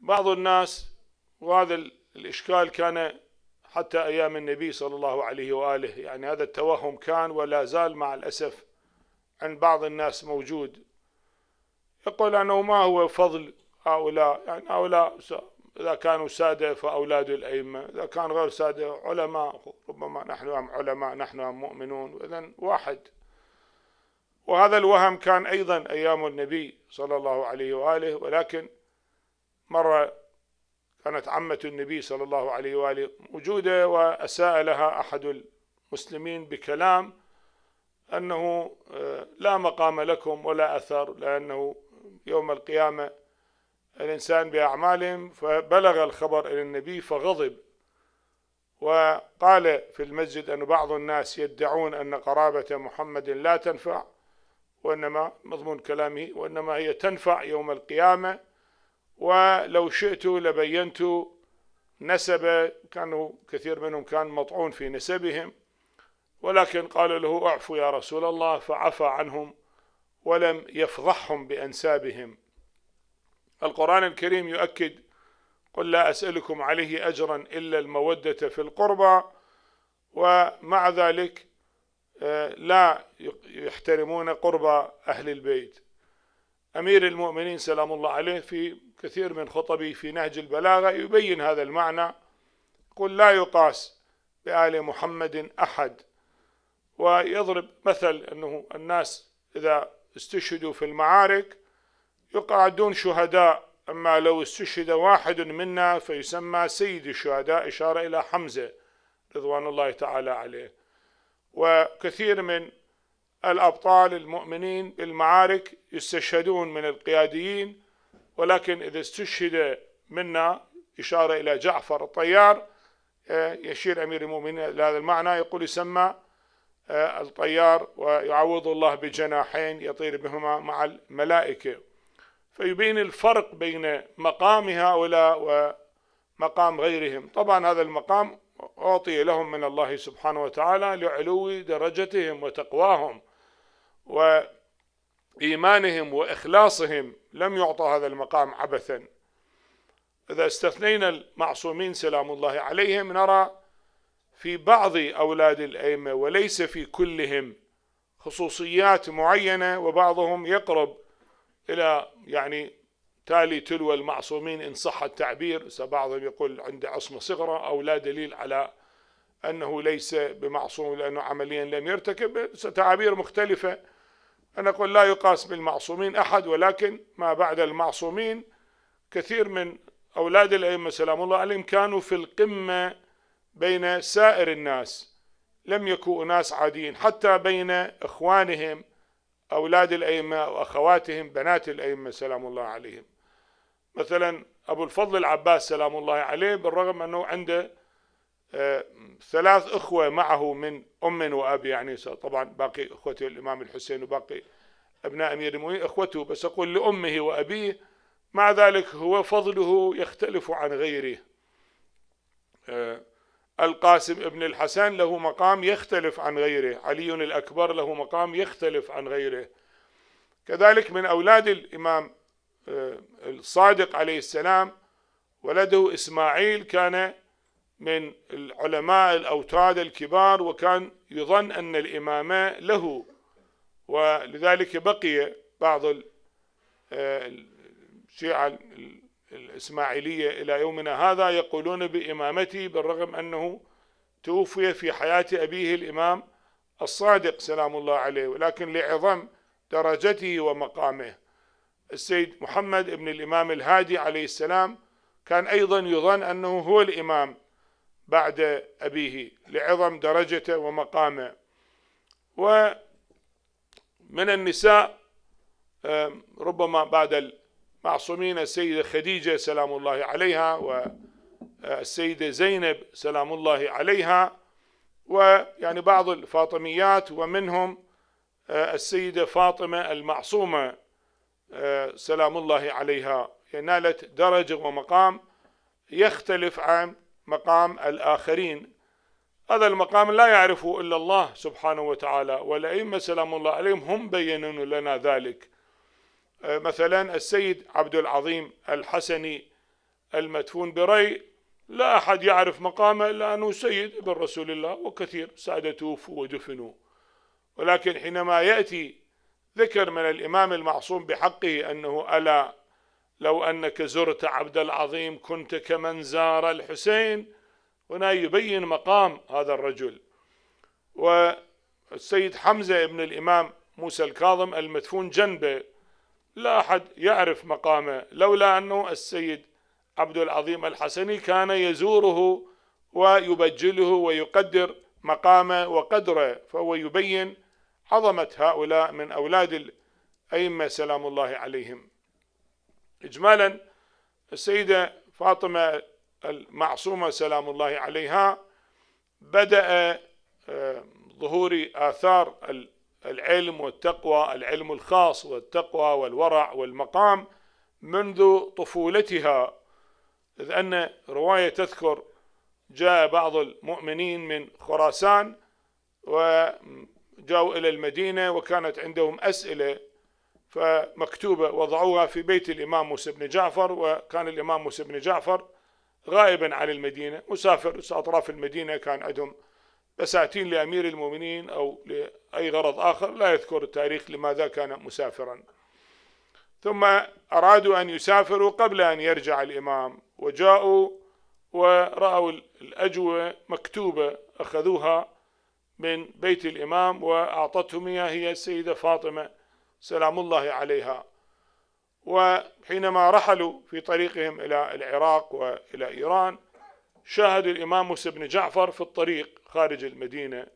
بعض الناس وهذا الإشكال كان حتى أيام النبي صلى الله عليه وآله يعني هذا التوهم كان ولا زال مع الأسف عند بعض الناس موجود يقول أنه ما هو فضل هؤلاء يعني هؤلاء إذا كانوا سادة فأولاد الأئمة إذا كان غير سادة علماء ربما نحن هم علماء نحن هم مؤمنون إذا واحد وهذا الوهم كان أيضا أيام النبي صلى الله عليه وآله ولكن مرة كانت عمة النبي صلى الله عليه وآله موجودة وأساء لها أحد المسلمين بكلام أنه آه، لا مقام لكم ولا أثر لأنه يوم القيامة الإنسان بأعمالهم فبلغ الخبر إلى النبي فغضب وقال في المسجد أن بعض الناس يدعون أن قرابة محمد لا تنفع وإنما مضمون كلامه وإنما هي تنفع يوم القيامة ولو شئت لبينت نسب كانوا كثير منهم كان مطعون في نسبهم ولكن قال له اعفو يا رسول الله فعفى عنهم ولم يفضحهم بأنسابهم القرآن الكريم يؤكد قل لا أسألكم عليه أجرا إلا المودة في القربى ومع ذلك آه، لا يحترمون قرب أهل البيت أمير المؤمنين سلام الله عليه في كثير من خطبه في نهج البلاغة يبين هذا المعنى قل لا يقاس بآل محمد أحد ويضرب مثل أنه الناس إذا استشهدوا في المعارك يقعدون شهداء أما لو استشهد واحد منا فيسمى سيد الشهداء إشارة إلى حمزة رضوان الله تعالى عليه وكثير من الأبطال المؤمنين بالمعارك يستشهدون من القياديين ولكن إذا استشهد منا إشارة إلى جعفر الطيار آه، يشير أمير المؤمنين لهذا المعنى يقول يسمى آه، الطيار ويعوض الله بجناحين يطير بهما مع الملائكة فيبين الفرق بين مقام هؤلاء ومقام غيرهم طبعا هذا المقام أعطي لهم من الله سبحانه وتعالى لعلو درجتهم وتقواهم وإيمانهم وإخلاصهم لم يعطى هذا المقام عبثا إذا استثنينا المعصومين سلام الله عليهم نرى في بعض أولاد الأئمة وليس في كلهم خصوصيات معينة وبعضهم يقرب إلى يعني تالي تلو المعصومين إن صح التعبير بعضهم يقول عنده عصمة صغرى أو لا دليل على أنه ليس بمعصوم لأنه عمليا لم يرتكب تعابير مختلفة أنا أقول لا يقاس بالمعصومين أحد ولكن ما بعد المعصومين كثير من أولاد الأئمة سلام الله عليهم كانوا في القمة بين سائر الناس لم يكونوا ناس عاديين حتى بين إخوانهم أولاد الأئمة وأخواتهم بنات الأئمة سلام الله عليهم مثلا أبو الفضل العباس سلام الله عليه بالرغم أنه عنده ثلاث اخوه معه من ام واب يعني طبعا باقي اخوته الامام الحسين وباقي ابناء امير المؤمنين اخوته بس اقول لامه وابيه مع ذلك هو فضله يختلف عن غيره آه، القاسم ابن الحسن له مقام يختلف عن غيره علي الأكبر له مقام يختلف عن غيره كذلك من أولاد الإمام آه، الصادق عليه السلام ولده إسماعيل كان من العلماء الأوتاد الكبار وكان يظن أن الإمامة له ولذلك بقي بعض آه، الشيعة الإسماعيلية إلى يومنا هذا يقولون بإمامته بالرغم أنه توفي في حياة أبيه الإمام الصادق سلام الله عليه ولكن لعظم درجته ومقامه السيد محمد ابن الإمام الهادي عليه السلام كان أيضا يظن أنه هو الإمام بعد أبيه لعظم درجته ومقامه ومن النساء ربما بعد المعصومين السيدة خديجة سلام الله عليها والسيدة آه، زينب سلام الله عليها ويعني بعض الفاطميات ومنهم آه، السيدة فاطمة المعصومة آه، سلام الله عليها نالت درجة ومقام يختلف عن مقام الآخرين هذا المقام لا يعرفه إلا الله سبحانه وتعالى والأئمة سلام الله عليهم هم بينون لنا ذلك آه، مثلا السيد عبد العظيم الحسني المدفون بري لا أحد يعرف مقامه إلا أنه سيد ابن رسول الله وكثير سادة توفوا ودفنوا ولكن حينما يأتي ذكر من الإمام المعصوم بحقه أنه ألا لو أنك زرت عبد العظيم كنت كمن زار الحسين هنا يبين مقام هذا الرجل والسيد حمزة ابن الإمام موسى الكاظم المدفون جنبه لا أحد يعرف مقامه لولا أنه السيد عبد العظيم الحسني كان يزوره ويبجله ويقدر مقامه وقدره فهو يبين عظمة هؤلاء من أولاد الأئمة سلام الله عليهم إجمالا السيدة فاطمة المعصومة سلام الله عليها بدأ آه، ظهور آثار العلم والتقوى العلم الخاص والتقوى والورع والمقام منذ طفولتها إذ أن رواية تذكر جاء بعض المؤمنين من خراسان وجاءوا إلى المدينة وكانت عندهم أسئلة فمكتوبة وضعوها في بيت الإمام موسى بن جعفر وكان الإمام موسى بن جعفر غائبا عن المدينة مسافر أطراف المدينة كان عندهم بساتين لأمير المؤمنين أو لأي غرض آخر لا يذكر التاريخ لماذا كان مسافرا ثم أرادوا أن يسافروا قبل أن يرجع الإمام وجاءوا ورأوا الأجوبة مكتوبة أخذوها من بيت الإمام وأعطتهم إياها هي السيدة فاطمة سلام الله عليها وحينما رحلوا في طريقهم إلى العراق وإلى إيران شاهدوا الإمام موسى بن جعفر في الطريق خارج المدينة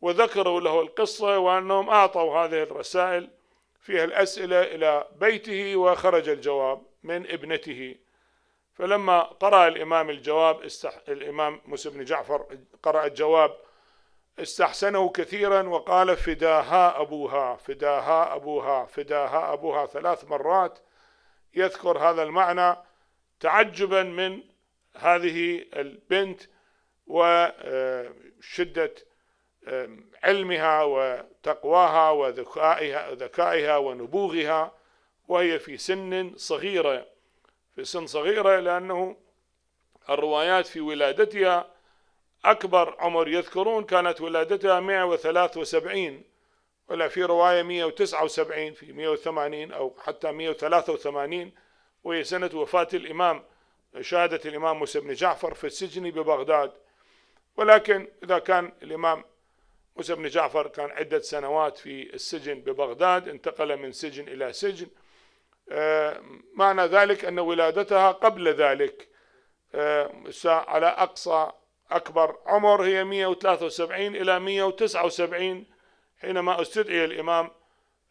وذكروا له القصة وأنهم أعطوا هذه الرسائل فيها الأسئلة إلى بيته وخرج الجواب من ابنته فلما قرأ الإمام الجواب الإمام موسى بن جعفر قرأ الجواب استحسنه كثيرا وقال فداها أبوها فداها أبوها فداها أبوها ثلاث مرات يذكر هذا المعنى تعجبا من هذه البنت وشدة علمها وتقواها وذكائها ونبوغها وهي في سن صغيرة في سن صغيرة لأنه الروايات في ولادتها أكبر عمر يذكرون كانت ولادتها 173 ولا في رواية 179 في 180 أو حتى 183 وهي سنة وفاة الإمام شهادة الإمام موسى بن جعفر في السجن ببغداد ولكن إذا كان الإمام موسى بن جعفر كان عدة سنوات في السجن ببغداد انتقل من سجن إلى سجن آه، معنى ذلك أن ولادتها قبل ذلك آه، على أقصى أكبر عمر هي 173 إلى 179 حينما استدعي الإمام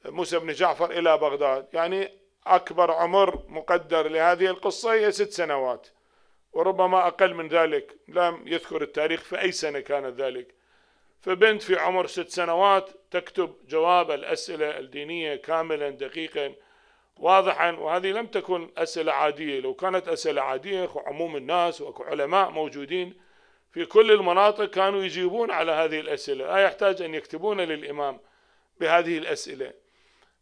موسى بن جعفر إلى بغداد يعني أكبر عمر مقدر لهذه القصة هي ست سنوات وربما أقل من ذلك لم يذكر التاريخ في أي سنة كان ذلك فبنت في عمر ست سنوات تكتب جواب الأسئلة الدينية كاملا دقيقا واضحا وهذه لم تكن أسئلة عادية لو كانت أسئلة عادية عموم الناس وأكو علماء موجودين في كل المناطق كانوا يجيبون على هذه الأسئلة لا آه، يحتاج أن يكتبون للإمام بهذه الأسئلة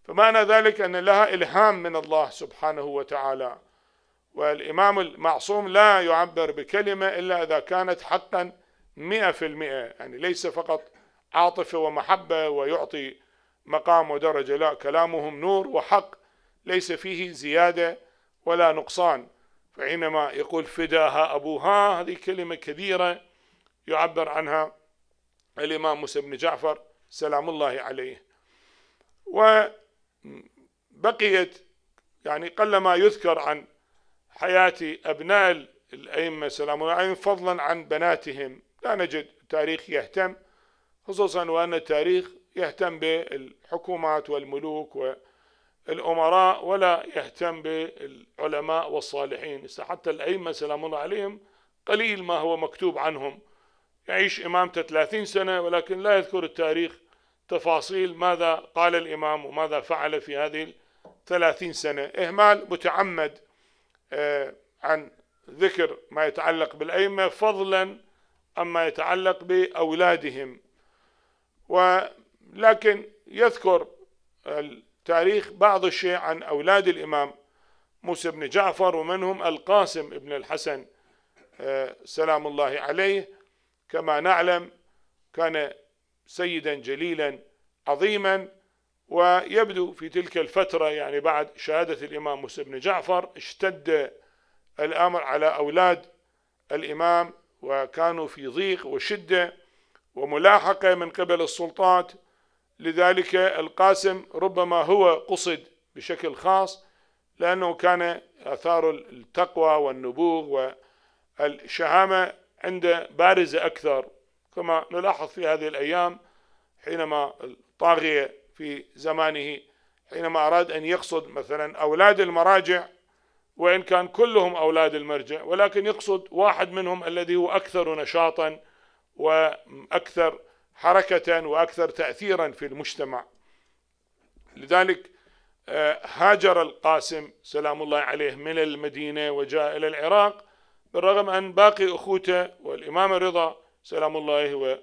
فمعنى ذلك أن لها إلهام من الله سبحانه وتعالى والإمام المعصوم لا يعبر بكلمة إلا إذا كانت حقا مئة في المئة يعني ليس فقط عاطفة ومحبة ويعطي مقام ودرجة لا كلامهم نور وحق ليس فيه زيادة ولا نقصان فحينما يقول فداها أبوها هذه كلمة كبيرة يعبر عنها الإمام موسى بن جعفر سلام الله عليه وبقيت يعني قل ما يذكر عن حياة أبناء الأئمة سلام الله عليهم فضلا عن بناتهم لا نجد تاريخ يهتم خصوصا وأن التاريخ يهتم بالحكومات والملوك الأمراء ولا يهتم بالعلماء والصالحين حتى الأئمة سلام الله عليهم قليل ما هو مكتوب عنهم يعيش إمامته 30 سنة ولكن لا يذكر التاريخ تفاصيل ماذا قال الإمام وماذا فعل في هذه الثلاثين سنة إهمال متعمد آه، عن ذكر ما يتعلق بالأئمة فضلا أما يتعلق بأولادهم ولكن يذكر تاريخ بعض الشيء عن أولاد الإمام موسى بن جعفر ومنهم القاسم بن الحسن آه، سلام الله عليه كما نعلم كان سيدا جليلا عظيما ويبدو في تلك الفترة يعني بعد شهادة الإمام موسى بن جعفر اشتد الأمر على أولاد الإمام وكانوا في ضيق وشدة وملاحقة من قبل السلطات لذلك القاسم ربما هو قصد بشكل خاص لأنه كان آثار التقوى والنبوغ والشهامة عند بارزة أكثر كما نلاحظ في هذه الأيام حينما الطاغية في زمانه حينما أراد أن يقصد مثلا أولاد المراجع وإن كان كلهم أولاد المرجع ولكن يقصد واحد منهم الذي هو أكثر نشاطا وأكثر حركة وأكثر تأثيرا في المجتمع لذلك آه، هاجر القاسم سلام الله عليه من المدينة وجاء إلى العراق بالرغم أن باقي أخوته والإمام الرضا سلام الله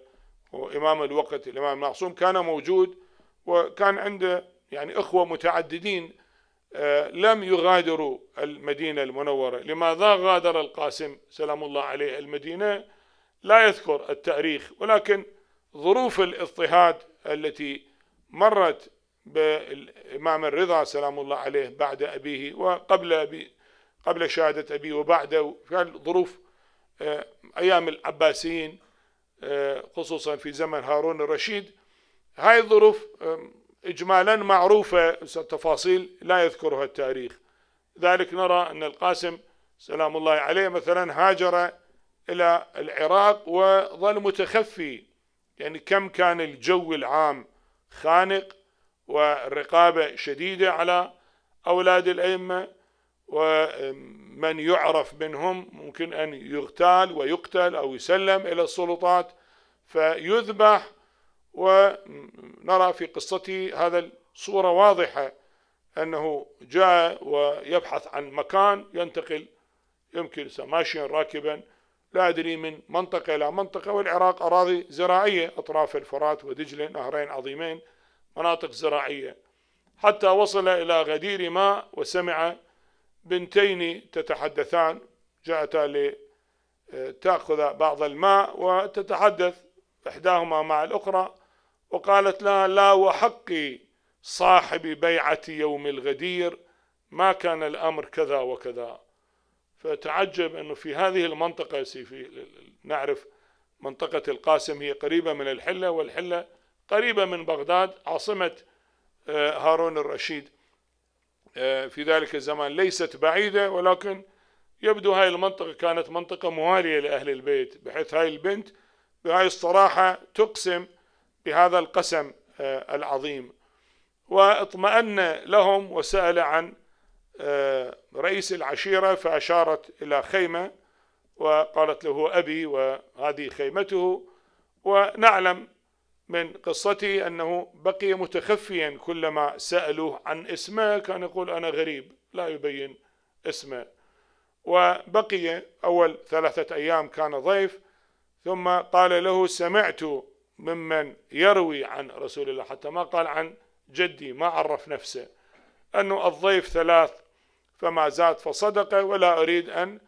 وإمام الوقت الإمام المعصوم كان موجود وكان عنده يعني إخوة متعددين آه، لم يغادروا المدينة المنورة لماذا غادر القاسم سلام الله عليه المدينة لا يذكر التاريخ ولكن ظروف الاضطهاد التي مرت بالإمام الرضا سلام الله عليه بعد أبيه وقبل أبي قبل شهادة أبيه وبعده كان ظروف آه، أيام العباسيين آه، خصوصا في زمن هارون الرشيد هاي الظروف آه، إجمالا معروفة تفاصيل لا يذكرها التاريخ ذلك نرى أن القاسم سلام الله عليه مثلا هاجر إلى العراق وظل متخفي يعني كم كان الجو العام خانق ورقابة شديدة على أولاد الأئمة ومن يعرف منهم ممكن أن يغتال ويقتل أو يسلم إلى السلطات فيذبح ونرى في قصته هذا الصورة واضحة أنه جاء ويبحث عن مكان ينتقل يمكن ماشيا راكبا لا أدري من منطقة إلى منطقة والعراق أراضي زراعية أطراف الفرات ودجلة نهرين عظيمين مناطق زراعية حتى وصل إلى غدير ماء وسمع بنتين تتحدثان جاءتا لتأخذ آه، بعض الماء وتتحدث إحداهما مع الأخرى وقالت لها لا وحقي صاحب بيعة يوم الغدير ما كان الأمر كذا وكذا فتعجب أنه في هذه المنطقة في نعرف منطقة القاسم هي قريبة من الحلة والحلة قريبة من بغداد عاصمة آه، هارون الرشيد آه، في ذلك الزمان ليست بعيدة ولكن يبدو هاي المنطقة كانت منطقة موالية لأهل البيت بحيث هاي البنت بهاي الصراحة تقسم بهذا القسم آه، العظيم واطمأن لهم وسأل عن رئيس العشيرة فأشارت إلى خيمة وقالت له أبي وهذه خيمته ونعلم من قصته أنه بقي متخفيا كلما سألوه عن اسمه كان يقول أنا غريب لا يبين اسمه وبقي أول ثلاثة أيام كان ضيف ثم قال له سمعت ممن يروي عن رسول الله حتى ما قال عن جدي ما عرف نفسه أنه الضيف ثلاث فما زاد فصدقة ولا أريد أن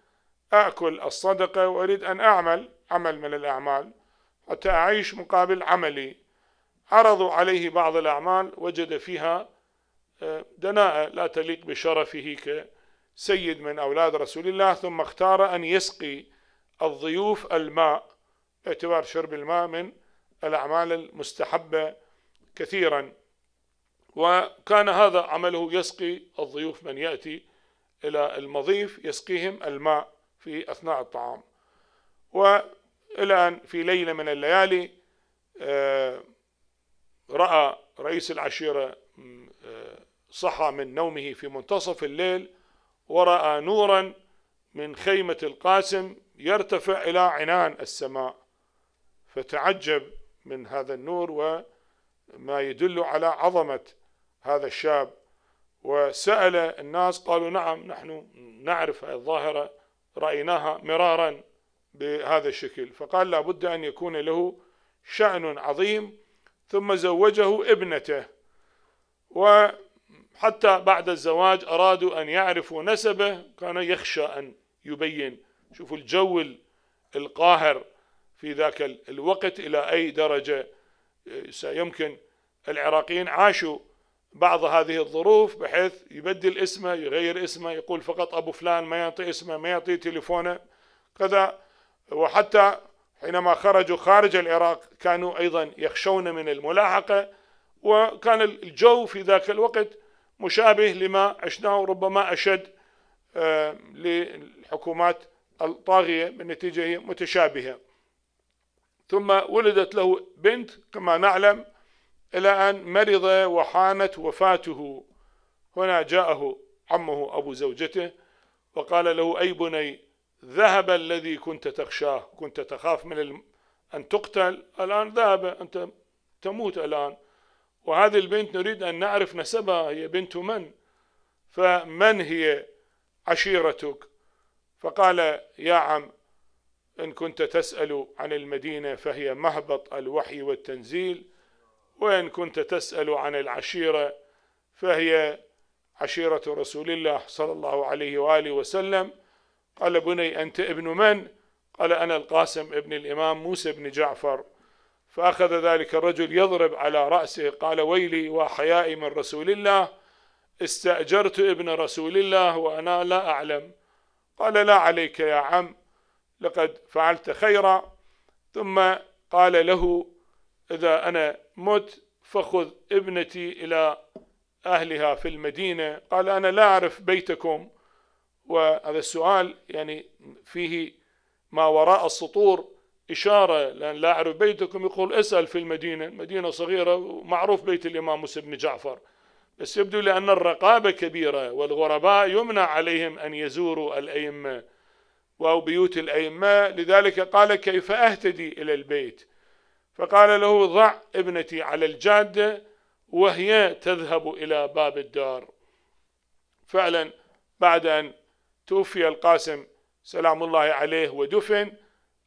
أكل الصدقة وأريد أن أعمل عمل من الأعمال حتى أعيش مقابل عملي عرضوا عليه بعض الأعمال وجد فيها آه، دناءة لا تليق بشرفه كسيد من أولاد رسول الله ثم اختار أن يسقي الضيوف الماء باعتبار شرب الماء من الأعمال المستحبة كثيرا وكان هذا عمله يسقي الضيوف من يأتي إلى المضيف يسقيهم الماء في أثناء الطعام وإلى أن في ليلة من الليالي آه، رأى رئيس العشيرة آه، صحى من نومه في منتصف الليل ورأى نورا من خيمة القاسم يرتفع إلى عنان السماء فتعجب من هذا النور وما يدل على عظمة هذا الشاب وسأل الناس قالوا نعم نحن نعرف الظاهرة رأيناها مرارا بهذا الشكل فقال لابد أن يكون له شأن عظيم ثم زوجه ابنته وحتى بعد الزواج أرادوا أن يعرفوا نسبه كان يخشى أن يبين شوفوا الجو القاهر في ذاك الوقت إلى أي درجة سيمكن العراقيين عاشوا بعض هذه الظروف بحيث يبدل اسمه يغير اسمه يقول فقط أبو فلان ما يعطي اسمه ما يعطي تليفونه كذا وحتى حينما خرجوا خارج العراق كانوا أيضا يخشون من الملاحقة وكان الجو في ذاك الوقت مشابه لما عشناه ربما أشد آه، للحكومات الطاغية بالنتيجة هي متشابهة ثم ولدت له بنت كما نعلم إلى أن مرض وحانت وفاته هنا جاءه عمه أبو زوجته وقال له أي بني ذهب الذي كنت تخشاه كنت تخاف من الم... أن تقتل الآن ذهب أنت تموت الآن وهذه البنت نريد أن نعرف نسبها هي بنت من فمن هي عشيرتك فقال يا عم إن كنت تسأل عن المدينة فهي مهبط الوحي والتنزيل وإن كنت تسأل عن العشيرة فهي عشيرة رسول الله صلى الله عليه وآله وسلم قال بني أنت ابن من؟ قال أنا القاسم ابن الإمام موسى بن جعفر فأخذ ذلك الرجل يضرب على رأسه قال ويلي وحيائي من رسول الله استأجرت ابن رسول الله وأنا لا أعلم قال لا عليك يا عم لقد فعلت خيرا ثم قال له إذا أنا مت فخذ ابنتي إلى أهلها في المدينة قال أنا لا أعرف بيتكم وهذا السؤال يعني فيه ما وراء السطور إشارة لأن لا أعرف بيتكم يقول اسأل في المدينة مدينة صغيرة ومعروف بيت الإمام موسى بن جعفر بس يبدو لأن الرقابة كبيرة والغرباء يمنع عليهم أن يزوروا الأئمة أو بيوت الأئمة لذلك قال كيف أهتدي إلى البيت فقال له ضع ابنتي على الجاده وهي تذهب الى باب الدار فعلا بعد ان توفي القاسم سلام الله عليه ودفن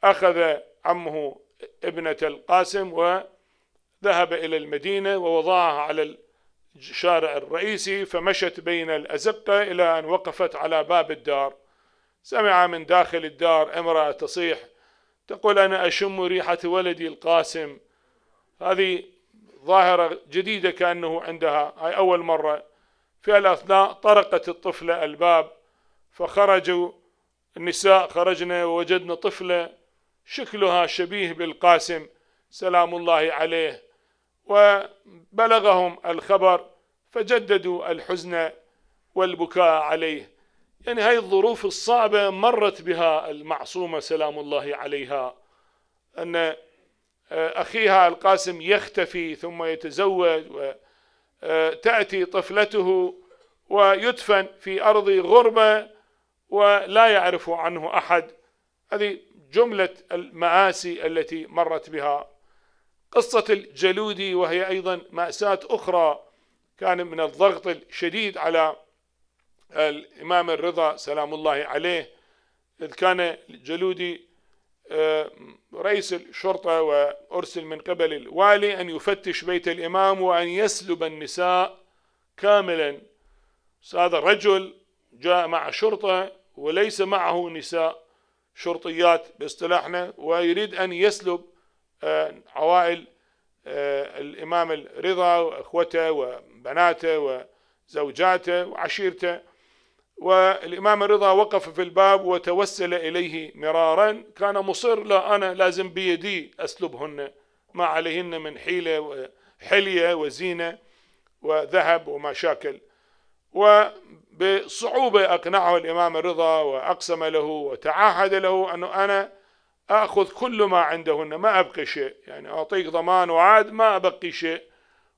اخذ عمه ابنه القاسم وذهب الى المدينه ووضعها على الشارع الرئيسي فمشت بين الازقه الى ان وقفت على باب الدار سمع من داخل الدار امراه تصيح تقول أنا أشم ريحة ولدي القاسم هذه ظاهرة جديدة كأنه عندها هاي أول مرة في الأثناء طرقت الطفلة الباب فخرجوا النساء خرجنا ووجدنا طفلة شكلها شبيه بالقاسم سلام الله عليه وبلغهم الخبر فجددوا الحزن والبكاء عليه يعني هاي الظروف الصعبة مرت بها المعصومة سلام الله عليها أن آه، أخيها القاسم يختفي ثم يتزوج وتأتي آه، طفلته ويدفن في أرض غربة ولا يعرف عنه أحد هذه جملة المآسي التي مرت بها قصة الجلودي وهي أيضا مأساة أخرى كان من الضغط الشديد على الإمام الرضا سلام الله عليه إذ كان جلودي آه، رئيس الشرطة وأرسل من قبل الوالي أن يفتش بيت الإمام وأن يسلب النساء كاملا هذا الرجل جاء مع شرطة وليس معه نساء شرطيات باصطلاحنا ويريد أن يسلب آه، عوائل آه، الإمام الرضا وأخوته وبناته وزوجاته وعشيرته والإمام الرضا وقف في الباب وتوسل إليه مرارا كان مصر لا أنا لازم بيدي أسلبهن ما عليهن من حيلة وحلية وزينة وذهب وما شاكل وبصعوبة أقنعه الإمام الرضا وأقسم له وتعاهد له أنه أنا أخذ كل ما عندهن ما أبقي شيء يعني أعطيك ضمان وعاد ما أبقي شيء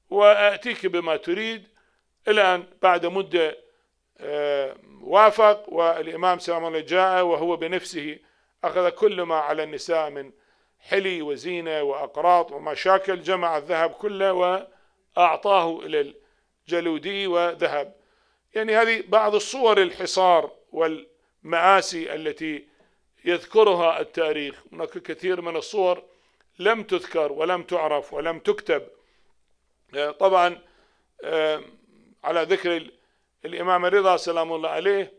وأتيك بما تريد الآن بعد مدة آه، وافق والإمام سلام الله جاء وهو بنفسه أخذ كل ما على النساء من حلي وزينة وأقراط ومشاكل جمع الذهب كله وأعطاه إلى الجلودي وذهب يعني هذه بعض الصور الحصار والمآسي التي يذكرها التاريخ هناك كثير من الصور لم تذكر ولم تعرف ولم تكتب طبعا آه، على ذكر الإمام رضا سلام الله عليه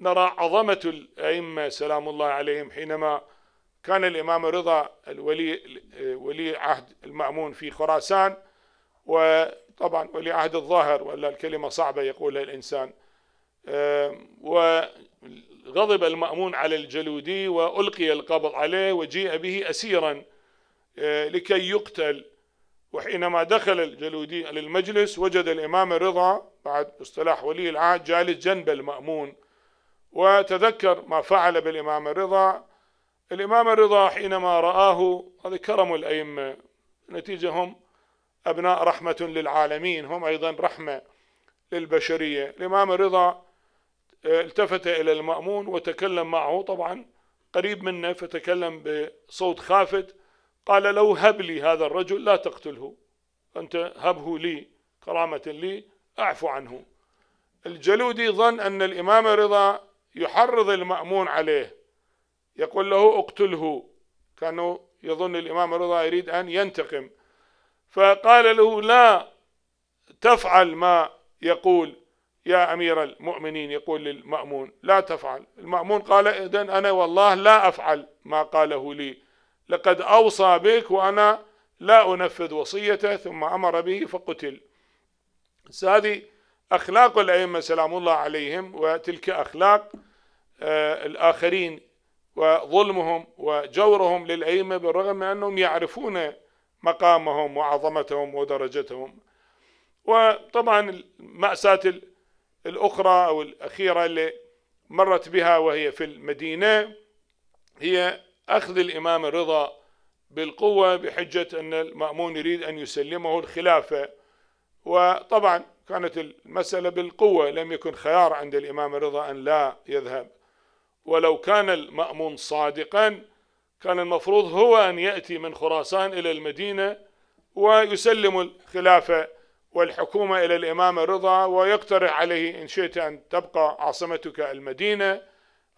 نرى عظمة الأئمة سلام الله عليهم حينما كان الإمام رضا الولي ولي عهد المأمون في خراسان وطبعا ولي عهد الظاهر ولا الكلمة صعبة يقولها الإنسان آه، وغضب المأمون على الجلودي وألقي القبض عليه وجيء به أسيرا آه، لكي يقتل وحينما دخل الجلودي للمجلس وجد الإمام رضا بعد اصطلاح ولي العهد جالس جنب المأمون وتذكر ما فعل بالإمام الرضا الإمام الرضا حينما رآه هذا كرم الأئمة نتيجة هم أبناء رحمة للعالمين هم أيضا رحمة للبشرية الإمام الرضا آه، التفت إلى المأمون وتكلم معه طبعا قريب منه فتكلم بصوت خافت قال لو هب لي هذا الرجل لا تقتله أنت هبه لي كرامة لي أعفو عنه الجلودي ظن أن الإمام رضا يحرض المأمون عليه يقول له اقتله كانوا يظن الإمام رضا يريد أن ينتقم فقال له لا تفعل ما يقول يا أمير المؤمنين يقول للمأمون لا تفعل المأمون قال إذن أنا والله لا أفعل ما قاله لي لقد أوصى بك وأنا لا أنفذ وصيته ثم أمر به فقتل هذه أخلاق الأئمة سلام الله عليهم وتلك أخلاق آه، الآخرين وظلمهم وجورهم للأئمة بالرغم من أنهم يعرفون مقامهم وعظمتهم ودرجتهم وطبعا المأساة الأخرى أو الأخيرة اللي مرت بها وهي في المدينة هي أخذ الإمام الرضا بالقوة بحجة أن المأمون يريد أن يسلمه الخلافة وطبعا كانت المسألة بالقوة لم يكن خيار عند الإمام رضا أن لا يذهب ولو كان المأمون صادقا كان المفروض هو أن يأتي من خراسان إلى المدينة ويسلم الخلافة والحكومة إلى الإمام الرضا ويقترح عليه إن شئت أن تبقى عاصمتك المدينة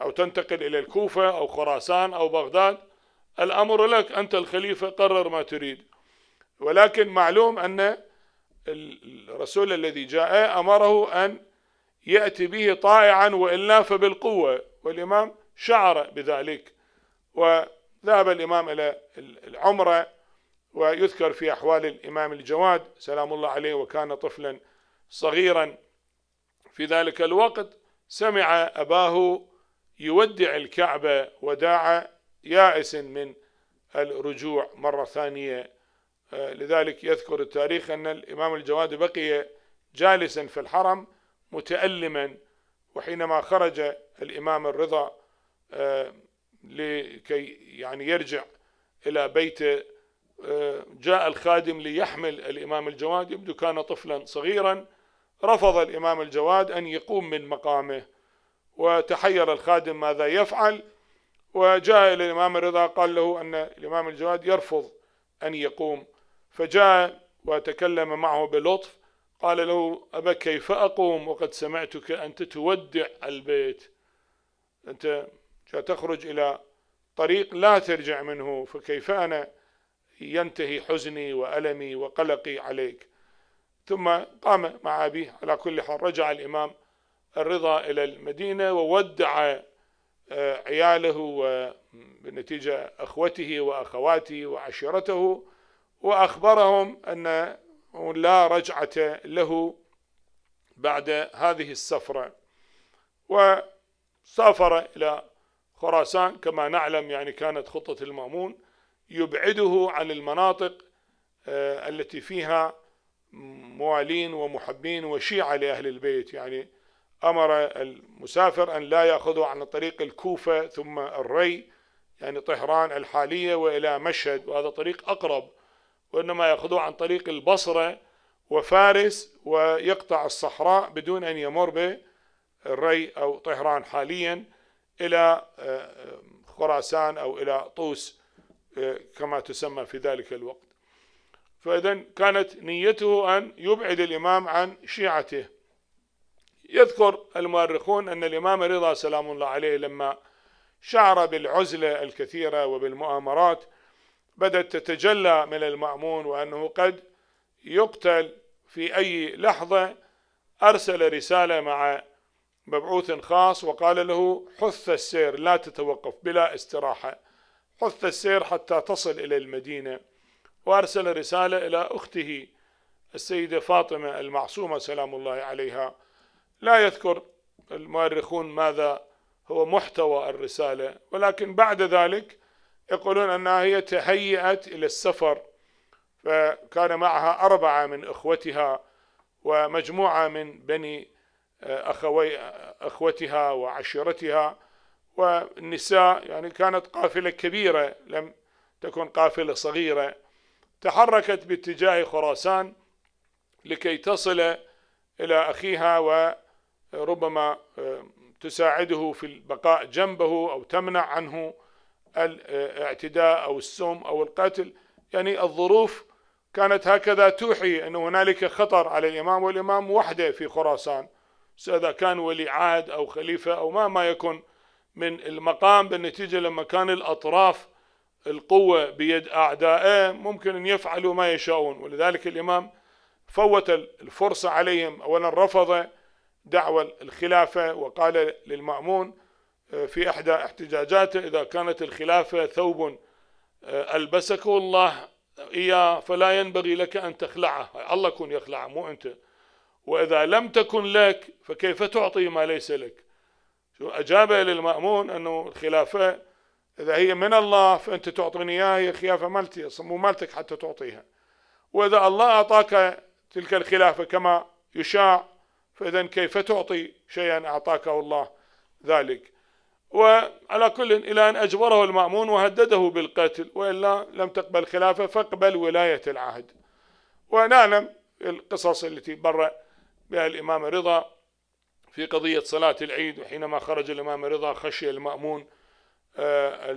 أو تنتقل إلى الكوفة أو خراسان أو بغداد الأمر لك أنت الخليفة قرر ما تريد ولكن معلوم أن الرسول الذي جاء أمره أن يأتي به طائعا وإلا فبالقوة والإمام شعر بذلك وذهب الإمام إلى العمرة ويذكر في أحوال الإمام الجواد سلام الله عليه وكان طفلا صغيرا في ذلك الوقت سمع أباه يودع الكعبة وداع يائس من الرجوع مرة ثانية آه، لذلك يذكر التاريخ أن الإمام الجواد بقي جالسا في الحرم متألما وحينما خرج الإمام الرضا آه، لكي يعني يرجع إلى بيته آه، جاء الخادم ليحمل الإمام الجواد يبدو كان طفلا صغيرا رفض الإمام الجواد أن يقوم من مقامه وتحير الخادم ماذا يفعل وجاء إلى الإمام الرضا قال له أن الإمام الجواد يرفض أن يقوم فجاء وتكلم معه بلطف قال له أبا كيف أقوم وقد سمعتك أنت تودع البيت أنت تخرج إلى طريق لا ترجع منه فكيف أنا ينتهي حزني وألمي وقلقي عليك ثم قام مع أبيه على كل حال رجع الإمام الرضا إلى المدينة وودع آه، عياله وبالنتيجة أخوته وأخواته وعشيرته واخبرهم ان لا رجعه له بعد هذه السفره وسافر الى خراسان كما نعلم يعني كانت خطه المامون يبعده عن المناطق آه، التي فيها موالين ومحبين وشيعه لاهل البيت يعني امر المسافر ان لا ياخذه عن طريق الكوفه ثم الري يعني طهران الحاليه والى مشهد وهذا طريق اقرب وإنما يأخذوه عن طريق البصرة وفارس ويقطع الصحراء بدون أن يمر بالري أو طهران حاليا إلى آه، آه، خراسان أو إلى طوس آه، كما تسمى في ذلك الوقت فإذا كانت نيته أن يبعد الإمام عن شيعته يذكر المؤرخون أن الإمام رضا سلام الله عليه لما شعر بالعزلة الكثيرة وبالمؤامرات بدأت تتجلى من المأمون وأنه قد يقتل في أي لحظة أرسل رسالة مع مبعوث خاص وقال له حث السير لا تتوقف بلا استراحة حث السير حتى تصل إلى المدينة وأرسل رسالة إلى أخته السيدة فاطمة المعصومة سلام الله عليها لا يذكر المؤرخون ماذا هو محتوى الرسالة ولكن بعد ذلك يقولون أنها هي تهيأت إلى السفر فكان معها أربعة من إخوتها ومجموعة من بني آه، أخوي آه، أخوتها وعشيرتها والنساء يعني كانت قافلة كبيرة لم تكن قافلة صغيرة تحركت باتجاه خراسان لكي تصل إلى أخيها وربما آه، تساعده في البقاء جنبه أو تمنع عنه الاعتداء أو السم أو القتل يعني الظروف كانت هكذا توحي أن هنالك خطر على الإمام والإمام وحده في خراسان إذا كان ولي عهد أو خليفة أو ما ما يكون من المقام بالنتيجة لما كان الأطراف القوة بيد أعدائه ممكن أن يفعلوا ما يشاؤون ولذلك الإمام فوت الفرصة عليهم أولا رفض دعوة الخلافة وقال للمأمون في إحدى احتجاجاته إذا كانت الخلافة ثوب آه، البسك الله إياه فلا ينبغي لك أن تخلعه الله يكون يخلعه مو أنت وإذا لم تكن لك فكيف تعطي ما ليس لك شو أجاب للمأمون أنه الخلافة إذا هي من الله فأنت تعطيني إياها هي خلافة مالتي مو مالتك حتى تعطيها وإذا الله أعطاك تلك الخلافة كما يشاع فإذا كيف تعطي شيئا أعطاكه الله ذلك وعلى كل إلى أن أجبره المأمون وهدده بالقتل وإلا لم تقبل خلافة فاقبل ولاية العهد ونعلم القصص التي برأ بها الإمام رضا في قضية صلاة العيد وحينما خرج الإمام رضا خشي المأمون آه،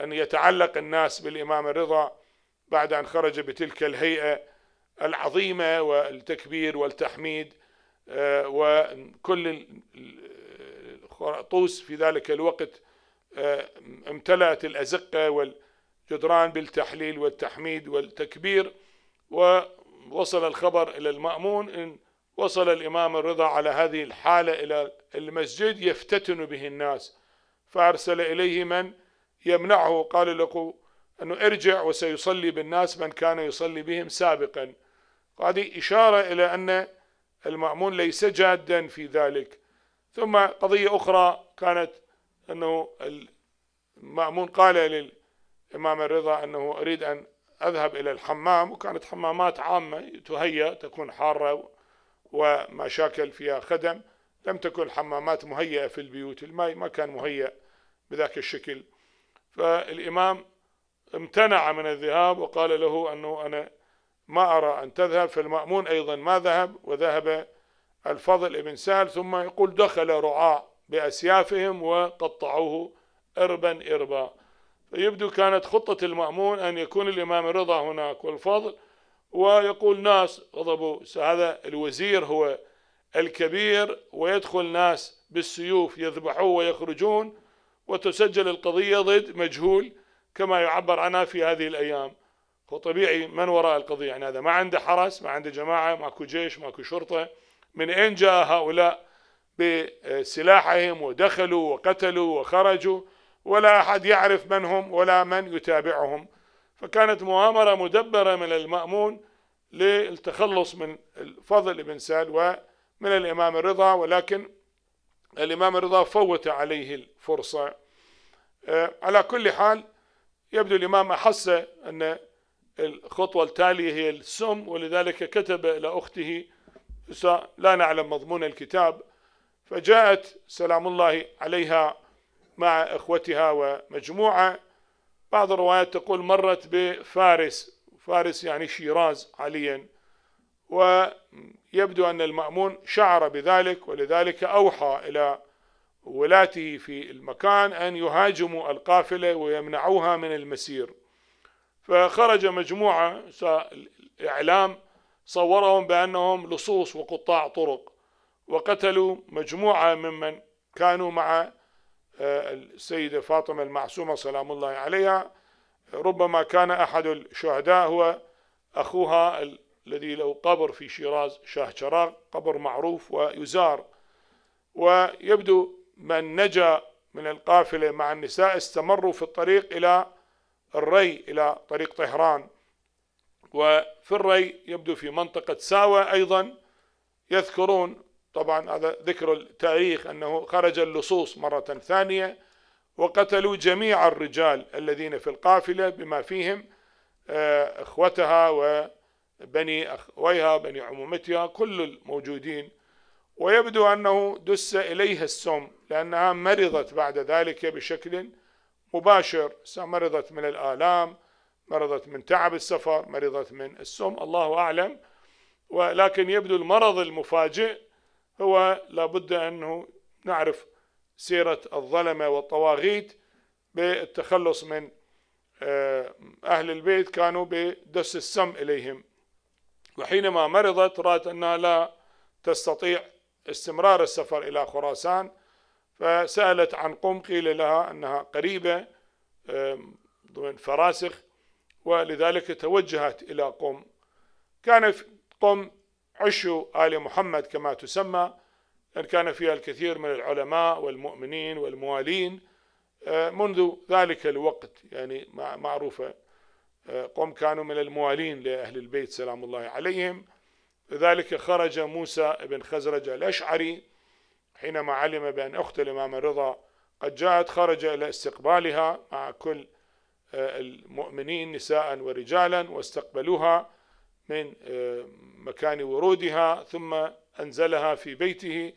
أن يتعلق الناس بالإمام رضا بعد أن خرج بتلك الهيئة العظيمة والتكبير والتحميد آه، وكل طوس في ذلك الوقت آه، امتلأت الأزقة والجدران بالتحليل والتحميد والتكبير ووصل الخبر إلى المأمون إن وصل الإمام الرضا على هذه الحالة إلى المسجد يفتتن به الناس فأرسل إليه من يمنعه قال له أنه ارجع وسيصلي بالناس من كان يصلي بهم سابقا هذه إشارة إلى أن المأمون ليس جادا في ذلك ثم قضية أخرى كانت أنه المأمون قال للإمام الرضا أنه أريد أن أذهب إلى الحمام وكانت حمامات عامة تهيأ تكون حارة ومشاكل فيها خدم لم تكن الحمامات مهيئة في البيوت الماء ما كان مهيأ بذاك الشكل فالإمام امتنع من الذهاب وقال له أنه أنا ما أرى أن تذهب فالمأمون أيضا ما ذهب وذهب الفضل ابن سهل ثم يقول دخل رعاء بأسيافهم وقطعوه إربا إربا فيبدو كانت خطة المأمون أن يكون الإمام رضا هناك والفضل ويقول ناس غضبوا هذا الوزير هو الكبير ويدخل ناس بالسيوف يذبحوه ويخرجون وتسجل القضية ضد مجهول كما يعبر عنها في هذه الأيام هو طبيعي من وراء القضية يعني هذا ما عنده حرس ما عنده جماعة ماكو جيش ماكو شرطة من أين جاء هؤلاء بسلاحهم ودخلوا وقتلوا وخرجوا ولا أحد يعرف من هم ولا من يتابعهم فكانت مؤامرة مدبرة من المأمون للتخلص من الفضل بن سال ومن الإمام الرضا ولكن الإمام الرضا فوت عليه الفرصة آه، على كل حال يبدو الإمام أحس أن الخطوة التالية هي السم ولذلك كتب إلى أخته لا نعلم مضمون الكتاب فجاءت سلام الله عليها مع اخوتها ومجموعه بعض الروايات تقول مرت بفارس فارس يعني شيراز حاليا ويبدو ان المامون شعر بذلك ولذلك اوحى الى ولاته في المكان ان يهاجموا القافله ويمنعوها من المسير فخرج مجموعه الاعلام صورهم بأنهم لصوص وقطاع طرق وقتلوا مجموعة ممن كانوا مع آه، السيدة فاطمة المعصومة سلام الله عليها ربما كان أحد الشهداء هو أخوها الذي له قبر في شيراز شاه شراغ قبر معروف ويزار ويبدو من نجا من القافلة مع النساء استمروا في الطريق إلى الري إلى طريق طهران وفي الري يبدو في منطقة ساوة أيضا يذكرون طبعا هذا ذكر التاريخ أنه خرج اللصوص مرة ثانية وقتلوا جميع الرجال الذين في القافلة بما فيهم آه، اخوتها وبني اخويها بني عمومتها كل الموجودين ويبدو انه دس اليها السم لانها مرضت بعد ذلك بشكل مباشر مرضت من الالام مرضت من تعب السفر مرضت من السم الله أعلم ولكن يبدو المرض المفاجئ هو لابد أنه نعرف سيرة الظلمة والطواغيت بالتخلص من آه، أهل البيت كانوا بدس السم إليهم وحينما مرضت رأت أنها لا تستطيع استمرار السفر إلى خراسان فسألت عن قم قيل لها أنها قريبة ضمن فراسخ ولذلك توجهت إلى قم كان في قم عشو آل محمد كما تسمى أن كان فيها الكثير من العلماء والمؤمنين والموالين آه، منذ ذلك الوقت يعني معروفة آه، قم كانوا من الموالين لأهل البيت سلام الله عليهم لذلك خرج موسى بن خزرج الأشعري حينما علم بأن أخت الإمام الرضا قد جاءت خرج إلى استقبالها مع كل المؤمنين نساء ورجالا واستقبلوها من آه، مكان ورودها ثم أنزلها في بيته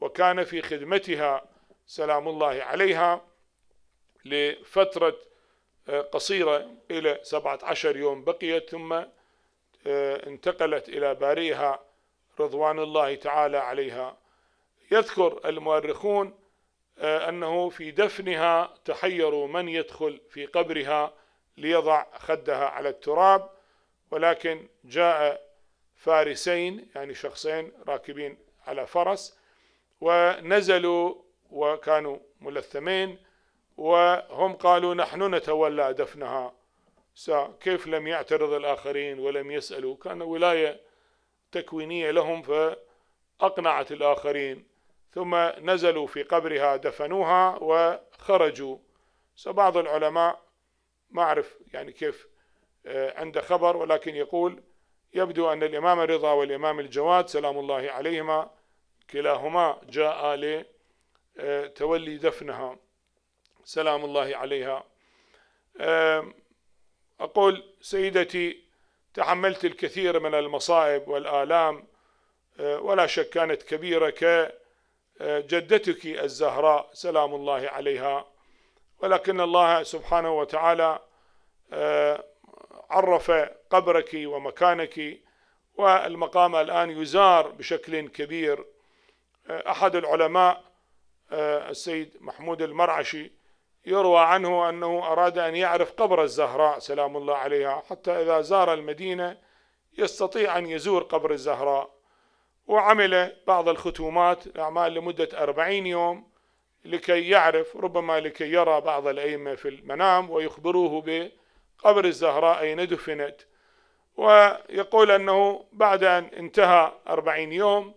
وكان في خدمتها سلام الله عليها لفترة آه، قصيرة إلى سبعة عشر يوم بقيت ثم آه، انتقلت إلى بارئها رضوان الله تعالى عليها يذكر المؤرخون آه، أنه في دفنها تحيروا من يدخل في قبرها ليضع خدها على التراب ولكن جاء فارسين يعني شخصين راكبين على فرس ونزلوا وكانوا ملثمين وهم قالوا نحن نتولى دفنها كيف لم يعترض الآخرين ولم يسألوا كان ولاية تكوينية لهم فأقنعت الآخرين ثم نزلوا في قبرها دفنوها وخرجوا فبعض العلماء ما أعرف يعني كيف آه، عنده خبر ولكن يقول يبدو أن الإمام الرضا والإمام الجواد سلام الله عليهما كلاهما جاء لتولي آه، دفنها سلام الله عليها أقول سيدتي تحملت الكثير من المصائب والآلام آه، ولا شك كانت كبيرة ك جدتك الزهراء سلام الله عليها ولكن الله سبحانه وتعالى آه، عرف قبرك ومكانك والمقام الآن يزار بشكل كبير آه، أحد العلماء آه، السيد محمود المرعشي يروى عنه أنه أراد أن يعرف قبر الزهراء سلام الله عليها حتى إذا زار المدينة يستطيع أن يزور قبر الزهراء وعمل بعض الختومات أعمال لمدة أربعين يوم لكي يعرف ربما لكي يرى بعض الأئمة في المنام ويخبروه بقبر الزهراء أين دفنت ويقول أنه بعد أن انتهى أربعين يوم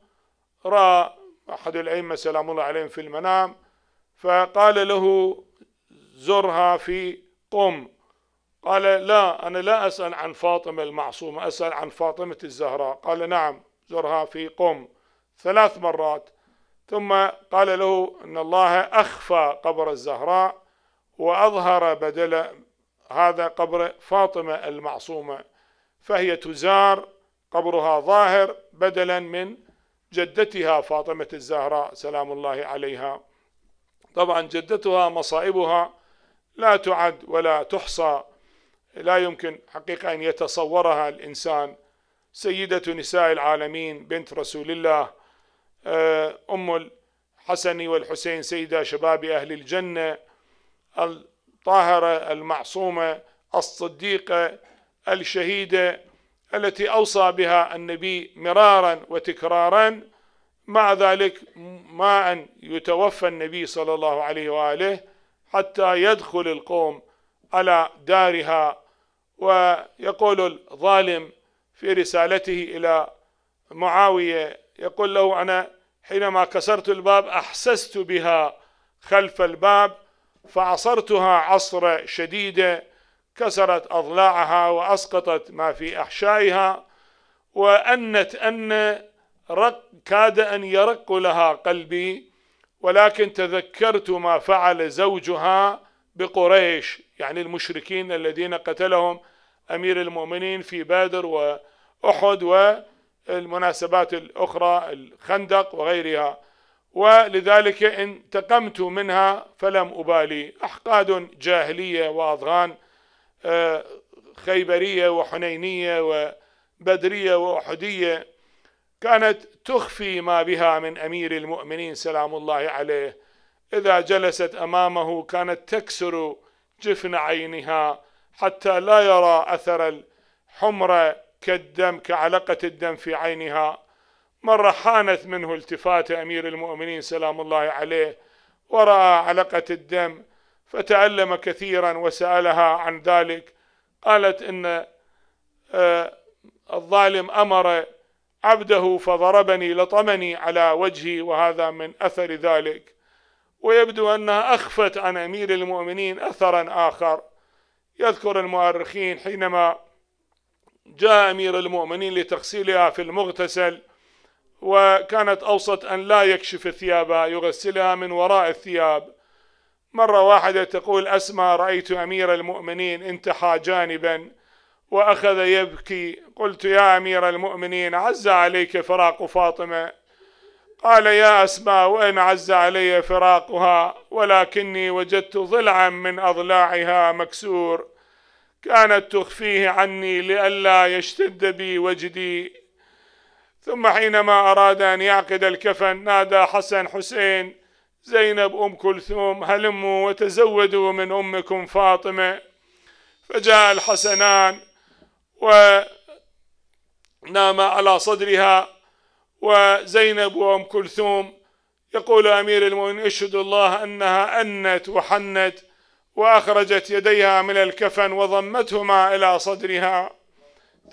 رأى أحد الأئمة سلام الله عليهم في المنام فقال له زرها في قم قال لا أنا لا أسأل عن فاطمة المعصومة أسأل عن فاطمة الزهراء قال نعم زرها في قم ثلاث مرات ثم قال له ان الله اخفى قبر الزهراء واظهر بدل هذا قبر فاطمه المعصومه فهي تزار قبرها ظاهر بدلا من جدتها فاطمه الزهراء سلام الله عليها طبعا جدتها مصائبها لا تعد ولا تحصى لا يمكن حقيقه ان يتصورها الانسان سيدة نساء العالمين بنت رسول الله آه، أم الحسن والحسين سيدة شباب أهل الجنة الطاهرة المعصومة الصديقة الشهيدة التي أوصى بها النبي مرارا وتكرارا مع ذلك ما أن يتوفى النبي صلى الله عليه وآله حتى يدخل القوم على دارها ويقول الظالم في رسالته الى معاويه يقول له انا حينما كسرت الباب احسست بها خلف الباب فعصرتها عصره شديده كسرت اضلاعها واسقطت ما في احشائها وانت ان رق كاد ان يرق لها قلبي ولكن تذكرت ما فعل زوجها بقريش يعني المشركين الذين قتلهم أمير المؤمنين في بادر وأحد والمناسبات الأخرى الخندق وغيرها ولذلك انتقمت منها فلم أبالي أحقاد جاهلية وأضغان آه، خيبرية وحنينية وبدرية وأحدية كانت تخفي ما بها من أمير المؤمنين سلام الله عليه إذا جلست أمامه كانت تكسر جفن عينها حتى لا يرى أثر الحمرة كالدم كعلقة الدم في عينها مرة حانت منه التفات أمير المؤمنين سلام الله عليه ورأى علقة الدم فتألم كثيرا وسألها عن ذلك قالت إن آه، الظالم أمر عبده فضربني لطمني على وجهي وهذا من أثر ذلك ويبدو أنها أخفت عن أمير المؤمنين أثرا آخر يذكر المؤرخين حينما جاء أمير المؤمنين لتغسيلها في المغتسل وكانت أوصت أن لا يكشف ثيابها يغسلها من وراء الثياب مرة واحدة تقول أسمى رأيت أمير المؤمنين انتحى جانبا وأخذ يبكي قلت يا أمير المؤمنين عز عليك فراق فاطمة قال يا اسماء وان عز علي فراقها ولكني وجدت ضلعا من اضلاعها مكسور كانت تخفيه عني لئلا يشتد بي وجدي ثم حينما اراد ان يعقد الكفن نادى حسن حسين زينب ام كلثوم هلموا وتزودوا من امكم فاطمه فجاء الحسنان ونام على صدرها وزينب وأم كلثوم يقول أمير المؤمنين اشهد الله أنها أنت وحنت وأخرجت يديها من الكفن وضمتهما إلى صدرها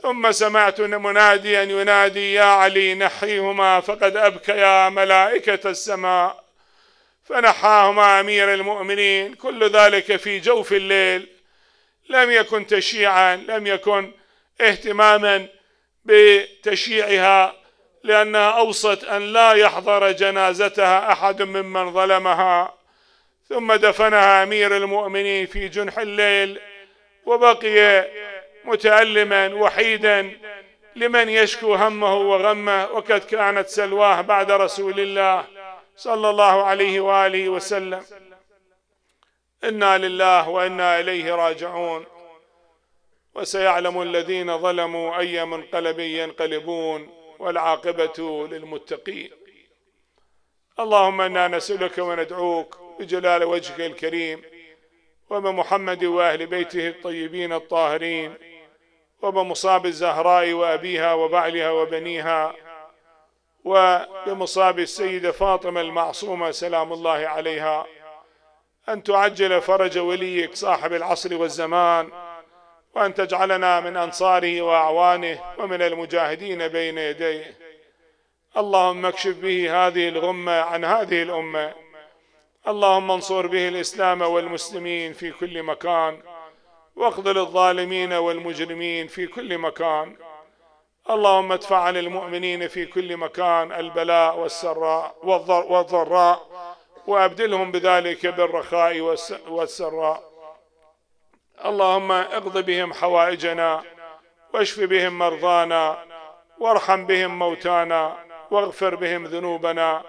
ثم سمعت مناديا ينادي يا علي نحيهما فقد أبكيا ملائكة السماء فنحاهما أمير المؤمنين كل ذلك في جوف الليل لم يكن تشيعا لم يكن اهتماما بتشيعها لأنها أوصت أن لا يحضر جنازتها أحد ممن ظلمها ثم دفنها أمير المؤمنين في جنح الليل وبقي متألما وحيدا لمن يشكو همه وغمه وقد كانت سلواه بعد رسول الله صلى الله عليه واله وسلم انا لله وانا اليه راجعون وسيعلم الذين ظلموا اي منقلب ينقلبون والعاقبة للمتقين اللهم انا نسألك وندعوك بجلال وجهك الكريم وبمحمد واهل بيته الطيبين الطاهرين وبمصاب الزهراء وابيها وبعلها وبنيها وبمصاب السيده فاطمه المعصومه سلام الله عليها ان تعجل فرج وليك صاحب العصر والزمان وأن تجعلنا من أنصاره وأعوانه ومن المجاهدين بين يديه اللهم اكشف به هذه الغمة عن هذه الأمة اللهم انصر به الإسلام والمسلمين في كل مكان واخذل الظالمين والمجرمين في كل مكان اللهم ادفع عن المؤمنين في كل مكان البلاء والسراء والضراء وابدلهم بذلك بالرخاء والسراء اللهم اقض بهم حوائجنا واشف بهم مرضانا وارحم بهم موتانا واغفر بهم ذنوبنا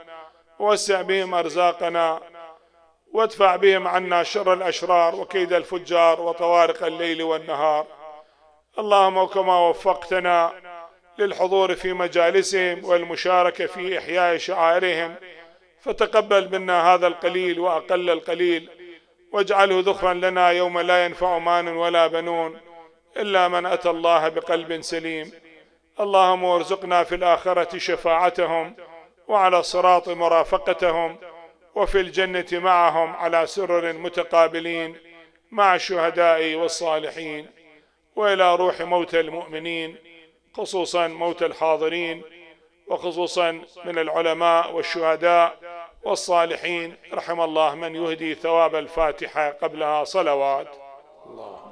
ووسع بهم ارزاقنا وادفع بهم عنا شر الاشرار وكيد الفجار وطوارق الليل والنهار اللهم كما وفقتنا للحضور في مجالسهم والمشاركه في احياء شعائرهم فتقبل منا هذا القليل واقل القليل واجعله ذخرا لنا يوم لا ينفع مال ولا بنون إلا من أتى الله بقلب سليم اللهم ارزقنا في الآخرة شفاعتهم وعلى صراط مرافقتهم وفي الجنة معهم على سرر متقابلين مع الشهداء والصالحين وإلى روح موتى المؤمنين خصوصا موتى الحاضرين وخصوصا من العلماء والشهداء والصالحين رحم الله من يهدي ثواب الفاتحة قبلها صلوات الله